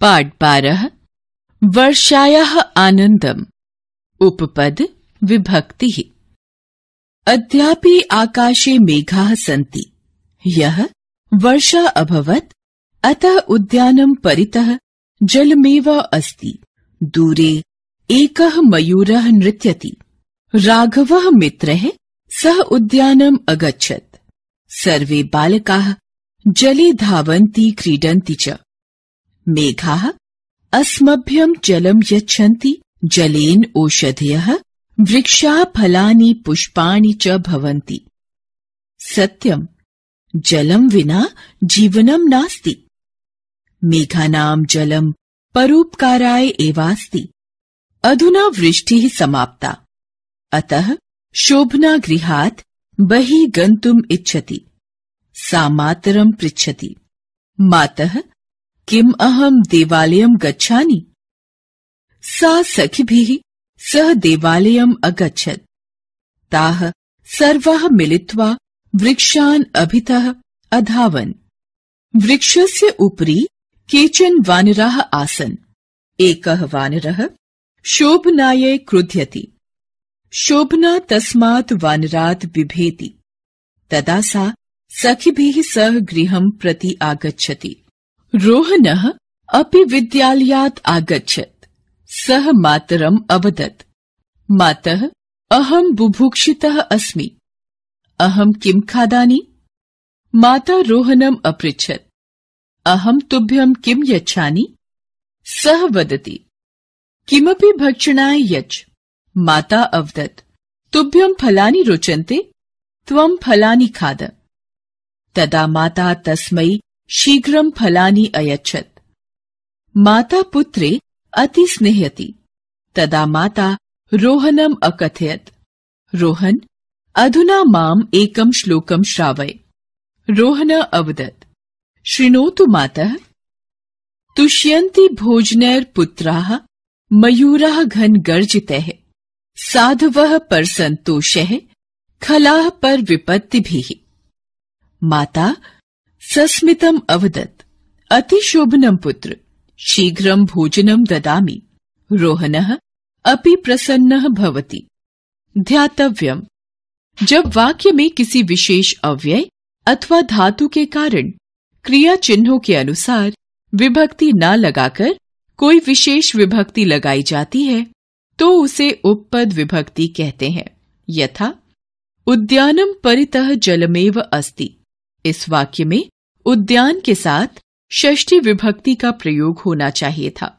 पाठ बारह वर्षाया आनंदम उपपद विभक्ति अद्यापि आकाशे मेघा सी यह वर्षा अभवत अतः उद्यानं परितः जलमेव अस्ति दूरे एक मयूर नृत्य राघव मित्र सह उद्यानम् अगछत सर्वे बालका जले धावती क्रीडन्ति च मेघा अस्मभ्यम जलम यछति जलेन ओषधय वृक्षा फलानि पुष्पाणि च भवन्ति सत्यम जलम विना जीवनम नास्ति मेघानाम जलम परोपकाराय एवास्ति अधुना वृष्टि समाप्ता अतः शोभना गृहात् बहिः गन्तुम् इच्छति सा पृच्छति मातः किम अहम देवालयम गच्छानि सा सखिभिः सह देवालयम् अगच्छत् ताः सर्वाः मिलित्वा वृक्षान् अभितः अधावन् वृक्षस्य उपरि केचन वानराः आसन् एकः वानरः शोभनायै क्रुध्यति शोभना तस्मात् वानरात् बिभेति तदा सा सखिभिः सह गृहम् प्रति आगच्छति रोहन अपि विद्यालयात् आगछत सह मातरम अवदत् मातः अहम बुभुक्षितः अस्मि अहम किम खादानि माता रोहनम अपृछत अहम तुभ्यम किम यच्छानि सह वदति किमपि भक्षणाय यच्छ माता अवदत तुभ्यम फलानि रोचन्ते त्वम फलानि खाद तदा माता तस्मै शीघ्रम फलानी अयच्छत् माता पुत्रे अति स्नेहति तदा माता रोहनम अकथयत रोहन अधुना माम एकम श्लोकम श्रावय रोहन अवदत शृणोतु माता तुष्यन्ति भोजनैर्पुत्राः मयूराः घनगर्जितैः साधवः खला पर परविपत्तिभिः माता सस्मितम अवदत अतिशोभनम पुत्र शीघ्रम भोजनम ददामि रोहन अपि प्रसन्न भवति ध्यातव्यम जब वाक्य में किसी विशेष अव्यय अथवा धातु के कारण क्रिया चिन्हों के अनुसार विभक्ति न लगाकर कोई विशेष विभक्ति लगाई जाती है तो उसे उपपद विभक्ति कहते हैं यथा उद्यानम परितः जलमेव अस्ति इस वाक्य में उद्यान के साथ षष्ठी विभक्ति का प्रयोग होना चाहिए था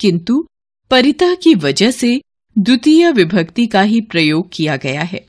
किंतु परिता की वजह से द्वितीय विभक्ति का ही प्रयोग किया गया है